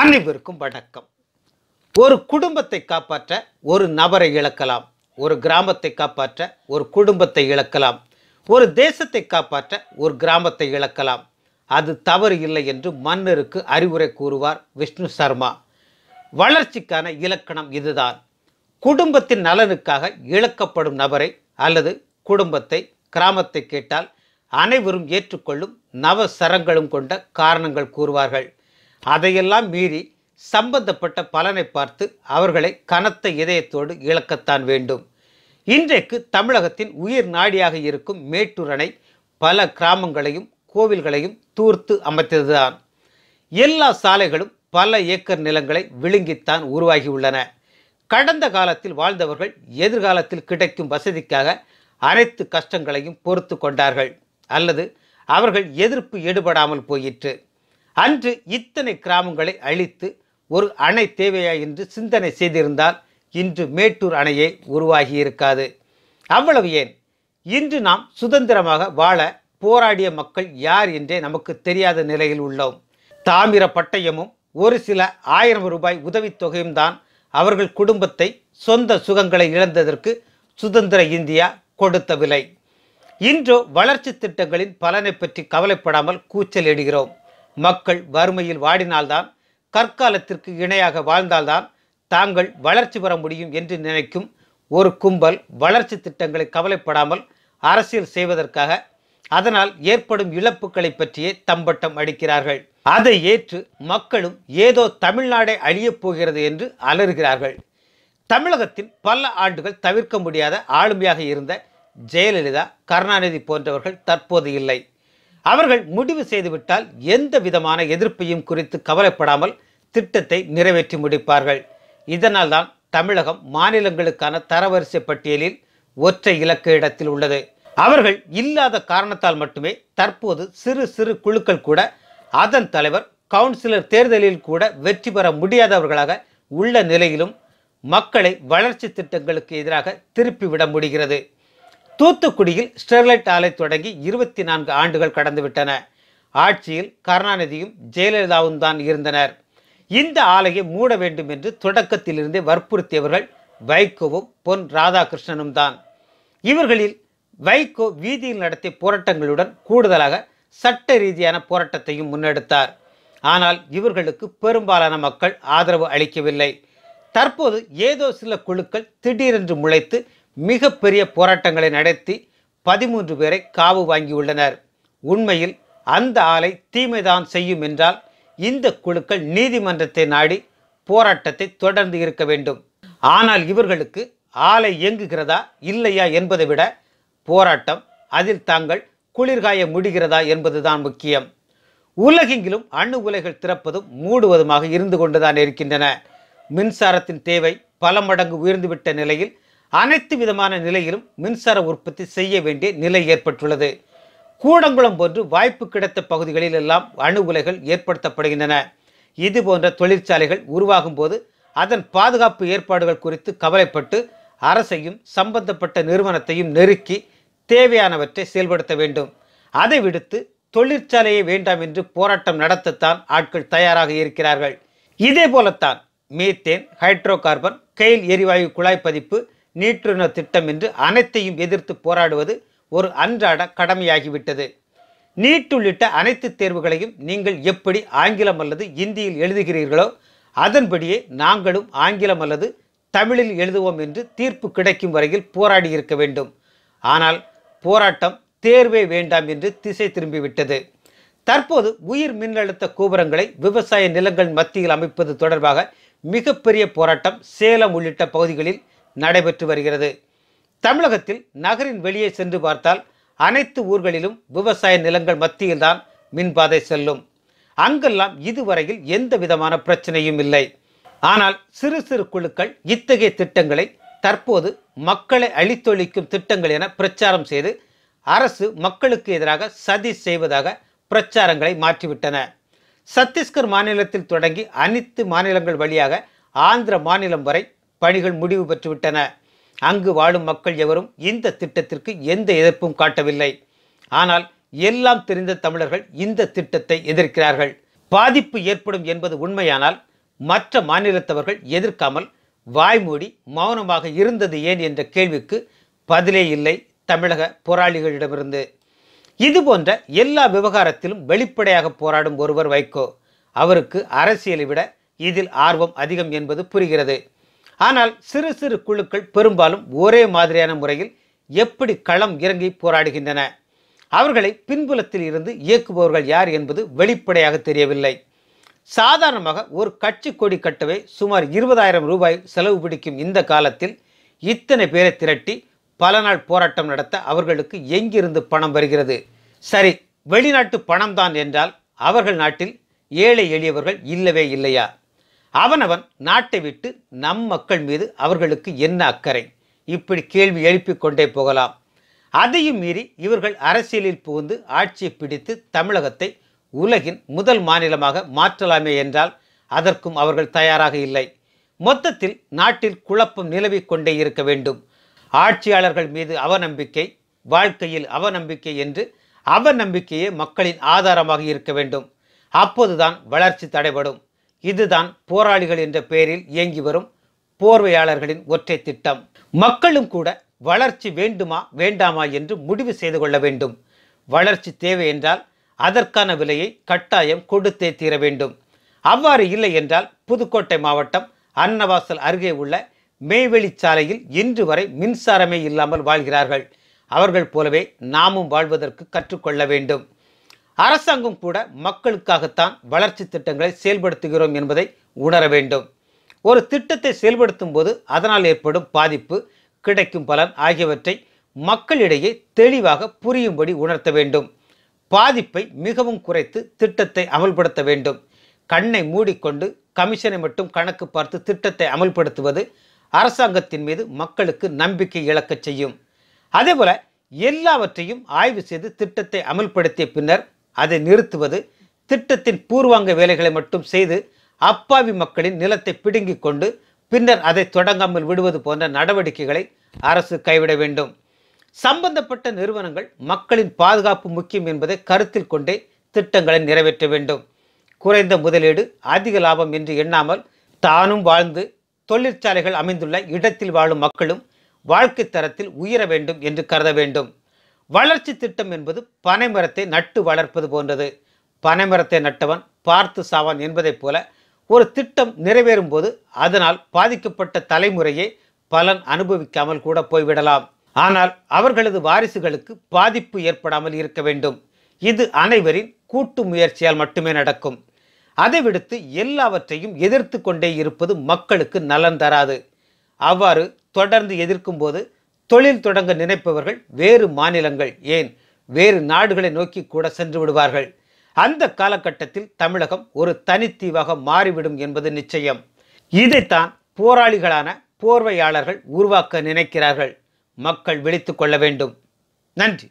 அனைவருக்கும் வணக்கம் ஒரு குடும்பத்தை காப்பாற்ற ஒரு நபரை இழக்கலாம் ஒரு கிராமத்தை காப்பாற்ற ஒரு குடும்பத்தை இழக்கலாம் ஒரு தேசத்தை காப்பாற்ற ஒரு கிராமத்தை இழக்கலாம் அது தவறு இல்லை என்று மன்னருக்கு அறிவுரை கூறுவார் விஷ்ணு சர்மா வளர்ச்சிக்கான இலக்கணம் இதுதான் குடும்பத்தின் நலனுக்காக இழக்கப்படும் நபரை அல்லது குடும்பத்தை கிராமத்தை கேட்டால் அனைவரும் ஏற்றுக்கொள்ளும் நவ சரங்களும் கொண்ட காரணங்கள் கூறுவார்கள் அதையெல்லாம் மீறி சம்பந்தப்பட்ட பலனை பார்த்து அவர்களை கனத்த இதயத்தோடு இழக்கத்தான் வேண்டும் இன்றைக்கு தமிழகத்தின் உயிர் நாடியாக இருக்கும் மேட்டூர் அணை பல கிராமங்களையும் கோவில்களையும் தூர்த்து அமைத்ததுதான் எல்லா சாலைகளும் பல ஏக்கர் நிலங்களை விழுங்கித்தான் உருவாகியுள்ளன கடந்த காலத்தில் வாழ்ந்தவர்கள் எதிர்காலத்தில் கிடைக்கும் வசதிக்காக அனைத்து கஷ்டங்களையும் பொறுத்து கொண்டார்கள் அல்லது அவர்கள் எதிர்ப்பு எடுபடாமல் போயிற்று அன்று இத்தனை கிராமங்களை அழித்து ஒரு அணை தேவையா என்று சிந்தனை செய்திருந்தால் இன்று மேட்டூர் அணையை உருவாகி இருக்காது அவ்வளவு ஏன் இன்று நாம் சுதந்திரமாக வாழ போராடிய மக்கள் யார் என்றே நமக்கு தெரியாத நிலையில் உள்ளோம் தாமிர பட்டயமும் ஒரு சில ஆயிரம் ரூபாய் உதவித்தொகையும் தான் அவர்கள் குடும்பத்தை சொந்த சுகங்களை இழந்ததற்கு சுதந்திர இந்தியா கொடுத்த விலை இன்றோ வளர்ச்சி திட்டங்களின் பலனை பற்றி கவலைப்படாமல் கூச்சல் இடுகிறோம் மக்கள் வறுமையில் வாடினால்தான் கற்காலத்திற்கு இணையாக வாழ்ந்தால்தான் தாங்கள் வளர்ச்சி பெற முடியும் என்று நினைக்கும் ஒரு கும்பல் வளர்ச்சி திட்டங்களை கவலைப்படாமல் அரசியல் செய்வதற்காக அதனால் ஏற்படும் இழப்புகளை பற்றியே தம்பட்டம் அடிக்கிறார்கள் அதை ஏற்று மக்களும் ஏதோ தமிழ்நாடே அழியப் போகிறது என்று அலறுகிறார்கள் தமிழகத்தில் பல ஆண்டுகள் தவிர்க்க முடியாத ஆளுமையாக இருந்த ஜெயலலிதா கருணாநிதி போன்றவர்கள் தற்போது இல்லை அவர்கள் முடிவு செய்துவிட்டால் எந்த விதமான எதிர்ப்பையும் குறித்து கவலைப்படாமல் திட்டத்தை நிறைவேற்றி முடிப்பார்கள் இதனால் தான் தமிழகம் மாநிலங்களுக்கான தரவரிசை பட்டியலில் ஒற்றை இலக்க இடத்தில் உள்ளது அவர்கள் இல்லாத காரணத்தால் மட்டுமே தற்போது சிறு சிறு குழுக்கள் கூட அதன் தலைவர் கவுன்சிலர் தேர்தலில் கூட வெற்றி பெற முடியாதவர்களாக உள்ள நிலையிலும் மக்களை வளர்ச்சி திட்டங்களுக்கு எதிராக திருப்பிவிட முடிகிறது தூத்துக்குடியில் ஸ்டெர்லைட் ஆலை தொடங்கி இருபத்தி நான்கு ஆண்டுகள் கடந்துவிட்டன ஆட்சியில் கருணாநிதியும் ஜெயலலிதாவும் தான் இருந்தனர் இந்த ஆலையை மூட வேண்டும் என்று தொடக்கத்திலிருந்தே வற்புறுத்தியவர்கள் வைகோவும் பொன் ராதாகிருஷ்ணனும் தான் இவர்களில் வைகோ வீதியில் நடத்திய போராட்டங்களுடன் கூடுதலாக சட்ட ரீதியான போராட்டத்தையும் முன்னெடுத்தார் ஆனால் இவர்களுக்கு பெரும்பாலான மக்கள் ஆதரவு அளிக்கவில்லை தற்போது ஏதோ சில குழுக்கள் திடீரென்று முளைத்து மிகப்பெரிய போராட்டங்களை நடத்தி பதிமூன்று பேரை காவு வாங்கியுள்ளனர் உண்மையில் அந்த ஆலை தீமைதான் செய்யும் என்றால் இந்த குழுக்கள் நீதிமன்றத்தை நாடி போராட்டத்தை தொடர்ந்து இருக்க வேண்டும் ஆனால் இவர்களுக்கு ஆலை இயங்குகிறதா இல்லையா என்பதை விட போராட்டம் அதில் தாங்கள் குளிர்காய முடிகிறதா என்பதுதான் முக்கியம் உலகெங்கிலும் அணு உலைகள் திறப்பதும் மூடுவதுமாக இருந்து கொண்டுதான் இருக்கின்றன மின்சாரத்தின் தேவை பல மடங்கு உயர்ந்துவிட்ட நிலையில் அனைத்து விதமான நிலையிலும் மின்சார உற்பத்தி செய்ய வேண்டிய நிலை ஏற்பட்டுள்ளது கூடங்குளம் போன்று வாய்ப்பு கிடைத்த பகுதிகளில் எல்லாம் அணு உலைகள் ஏற்படுத்தப்படுகின்றன இது போன்ற தொழிற்சாலைகள் உருவாகும் போது அதன் பாதுகாப்பு ஏற்பாடுகள் குறித்து கவலைப்பட்டு அரசையும் சம்பந்தப்பட்ட நிறுவனத்தையும் நெருக்கி தேவையானவற்றை செயல்படுத்த வேண்டும் அதை விடுத்து தொழிற்சாலையை வேண்டாம் என்று போராட்டம் நடத்தத்தான் ஆட்கள் தயாராக இருக்கிறார்கள் இதே போலத்தான் மீத்தேன் ஹைட்ரோ கார்பன் கெயில் எரிவாயு குழாய் பதிப்பு நீற்றுண திட்டம் என்று அனைத்தையும் எதிர்த்து போராடுவது ஒரு அன்றாட கடமையாகிவிட்டது நீட் உள்ளிட்ட அனைத்து தேர்வுகளையும் நீங்கள் எப்படி ஆங்கிலம் அல்லது இந்தியில் எழுதுகிறீர்களோ அதன்படியே நாங்களும் ஆங்கிலம் அல்லது தமிழில் எழுதுவோம் என்று தீர்ப்பு கிடைக்கும் வரையில் போராடி இருக்க வேண்டும் ஆனால் போராட்டம் தேர்வே வேண்டாம் என்று திசை திரும்பிவிட்டது தற்போது உயிர் மின்னழுத்த கோபுரங்களை விவசாய நிலங்கள் மத்தியில் அமைப்பது தொடர்பாக மிகப்பெரிய போராட்டம் சேலம் உள்ளிட்ட பகுதிகளில் நடைபெற்று வருகிறது தமிழகத்தில் நகரின் வெளியே சென்று பார்த்தால் அனைத்து ஊர்களிலும் விவசாய நிலங்கள் மத்தியில்தான் மின்பாதை செல்லும் அங்கெல்லாம் இதுவரையில் எந்த விதமான பிரச்சனையும் இல்லை ஆனால் சிறு சிறு குழுக்கள் இத்தகைய திட்டங்களை தற்போது மக்களை அழித்தொழிக்கும் திட்டங்கள் என பிரச்சாரம் செய்து அரசு மக்களுக்கு எதிராக சதி செய்வதாக பிரச்சாரங்களை மாற்றிவிட்டன சத்தீஸ்கர் மாநிலத்தில் தொடங்கி அனைத்து மாநிலங்கள் வழியாக ஆந்திர மாநிலம் வரை பணிகள் முடிவு பெற்றுவிட்டன அங்கு வாழும் மக்கள் எவரும் இந்த திட்டத்திற்கு எந்த எதிர்ப்பும் காட்டவில்லை ஆனால் எல்லாம் தெரிந்த தமிழர்கள் இந்த திட்டத்தை எதிர்க்கிறார்கள் பாதிப்பு ஏற்படும் என்பது உண்மையானால் மற்ற மாநிலத்தவர்கள் எதிர்க்காமல் வாய்மூடி மௌனமாக இருந்தது ஏன் என்ற கேள்விக்கு பதிலே இல்லை தமிழக போராளிகளிடமிருந்து இதுபோன்ற எல்லா விவகாரத்திலும் வெளிப்படையாக போராடும் ஒருவர் வைகோ அவருக்கு அரசியலை விட இதில் ஆர்வம் அதிகம் என்பது புரிகிறது ஆனால் சிறு சிறு குழுக்கள் பெரும்பாலும் ஒரே மாதிரியான முறையில் எப்படி களம் இறங்கி போராடுகின்றன அவர்களை பின்புலத்தில் இருந்து இயக்குபவர்கள் யார் என்பது வெளிப்படையாக தெரியவில்லை சாதாரணமாக ஒரு கட்சி கொடி கட்டவே சுமார் இருபதாயிரம் ரூபாய் செலவு பிடிக்கும் இந்த காலத்தில் இத்தனை பேரை திரட்டி பல நாள் போராட்டம் நடத்த அவர்களுக்கு எங்கிருந்து பணம் வருகிறது சரி வெளிநாட்டு பணம்தான் என்றால் அவர்கள் நாட்டில் ஏழை எளியவர்கள் இல்லவே இல்லையா அவனவன் நாட்டை விட்டு நம் மக்கள் மீது அவர்களுக்கு என்ன அக்கறை இப்படி கேள்வி எழுப்பிக் கொண்டே போகலாம் அதையும் மீறி இவர்கள் அரசியலில் புகுந்து ஆட்சியை பிடித்து தமிழகத்தை உலகின் முதல் மாநிலமாக மாற்றலாமே என்றால் அதற்கும் அவர்கள் தயாராக இல்லை மொத்தத்தில் நாட்டில் குழப்பம் நிலவிக் கொண்டே இருக்க வேண்டும் ஆட்சியாளர்கள் மீது அவநம்பிக்கை வாழ்க்கையில் அவநம்பிக்கை என்று அவநம்பிக்கையே மக்களின் ஆதாரமாக இருக்க வேண்டும் அப்போதுதான் வளர்ச்சி தடைபடும் இதுதான் போராளிகள் என்ற பெயரில் இயங்கி வரும் போர்வையாளர்களின் ஒற்றை திட்டம் மக்களும் கூட வளர்ச்சி வேண்டுமா வேண்டாமா என்று முடிவு செய்து கொள்ள வேண்டும் வளர்ச்சி தேவை என்றால் அதற்கான விலையை கட்டாயம் கொடுத்தே தீர வேண்டும் அவ்வாறு இல்லை என்றால் புதுக்கோட்டை மாவட்டம் அன்னவாசல் அருகே உள்ள மேவெளிச்சாலையில் இன்று வரை மின்சாரமே இல்லாமல் வாழ்கிறார்கள் அவர்கள் போலவே நாமும் வாழ்வதற்கு கற்றுக்கொள்ள வேண்டும் அரசாங்கம் கூட மக்களுக்காகத்தான் வளர்ச்சி திட்டங்களை செயல்படுத்துகிறோம் என்பதை உணர வேண்டும் ஒரு திட்டத்தை செயல்படுத்தும் போது அதனால் ஏற்படும் பாதிப்பு கிடைக்கும் பலன் ஆகியவற்றை மக்களிடையே தெளிவாக புரியும்படி உணர்த்த வேண்டும் பாதிப்பை மிகவும் குறைத்து திட்டத்தை அமல்படுத்த வேண்டும் கண்ணை மூடிக்கொண்டு கமிஷனை மட்டும் கணக்கு பார்த்து திட்டத்தை அமல்படுத்துவது அரசாங்கத்தின் மீது மக்களுக்கு நம்பிக்கை இழக்கச் செய்யும் அதேபோல் எல்லாவற்றையும் ஆய்வு செய்து திட்டத்தை அமல்படுத்திய பின்னர் அதை நிறுத்துவது திட்டத்தின் பூர்வாங்க வேலைகளை மட்டும் செய்து அப்பாவி மக்களின் நிலத்தை பிடுங்கிக் கொண்டு பின்னர் அதை தொடங்காமல் விடுவது போன்ற நடவடிக்கைகளை அரசு கைவிட வேண்டும் சம்பந்தப்பட்ட நிறுவனங்கள் மக்களின் பாதுகாப்பு முக்கியம் என்பதை கருத்தில் கொண்டே திட்டங்களை நிறைவேற்ற வேண்டும் குறைந்த முதலீடு அதிக லாபம் என்று எண்ணாமல் தானும் வாழ்ந்து தொழிற்சாலைகள் அமைந்துள்ள இடத்தில் வாழும் மக்களும் வாழ்க்கை தரத்தில் உயர வேண்டும் என்று கருத வேண்டும் வளர்ச்சி திட்டம் என்பது பனைமரத்தை நட்டு வளர்ப்பது போன்றது பனைமரத்தை நட்டவன் பார்த்து சாவான் என்பதைப் போல ஒரு திட்டம் நிறைவேறும் போது அதனால் பாதிக்கப்பட்ட தலைமுறையே பலன் அனுபவிக்காமல் கூட போய்விடலாம் ஆனால் அவர்களது வாரிசுகளுக்கு பாதிப்பு ஏற்படாமல் இருக்க வேண்டும் இது அனைவரின் கூட்டு முயற்சியால் மட்டுமே நடக்கும் அதை விடுத்து எல்லாவற்றையும் எதிர்த்து கொண்டே இருப்பது மக்களுக்கு நலன் தராது அவ்வாறு தொடர்ந்து எதிர்க்கும் போது தொழில் தொடங்க நினைப்பவர்கள் வேறு மாநிலங்கள் ஏன் வேறு நாடுகளை நோக்கி கூட சென்று விடுவார்கள் அந்த காலகட்டத்தில் தமிழகம் ஒரு தனித்தீவாக மாறிவிடும் என்பது நிச்சயம் இதைத்தான் போராளிகளான போர்வையாளர்கள் உருவாக்க நினைக்கிறார்கள் மக்கள் விழித்து கொள்ள வேண்டும் நன்றி